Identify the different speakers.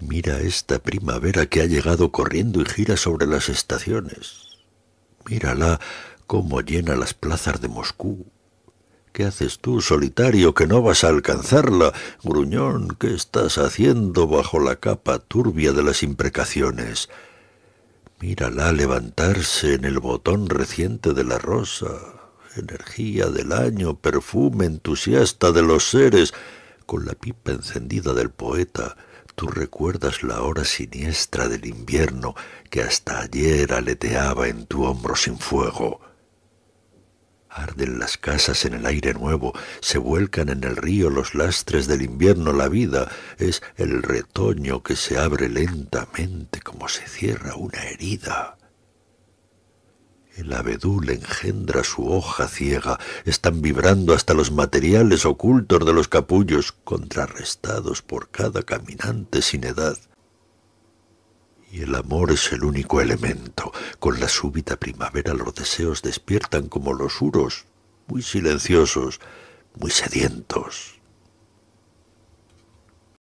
Speaker 1: Mira esta primavera que ha llegado corriendo y gira sobre las estaciones. Mírala cómo llena las plazas de Moscú. ¿Qué haces tú, solitario, que no vas a alcanzarla? Gruñón, ¿qué estás haciendo bajo la capa turbia de las imprecaciones? Mírala levantarse en el botón reciente de la rosa, energía del año, perfume entusiasta de los seres, con la pipa encendida del poeta, Tú recuerdas la hora siniestra del invierno que hasta ayer aleteaba en tu hombro sin fuego. Arden las casas en el aire nuevo, se vuelcan en el río los lastres del invierno, la vida es el retoño que se abre lentamente como se cierra una herida. El abedul engendra su hoja ciega, están vibrando hasta los materiales ocultos de los capullos, contrarrestados por cada caminante sin edad. Y el amor es el único elemento. Con la súbita primavera los deseos despiertan como los uros, muy silenciosos, muy sedientos.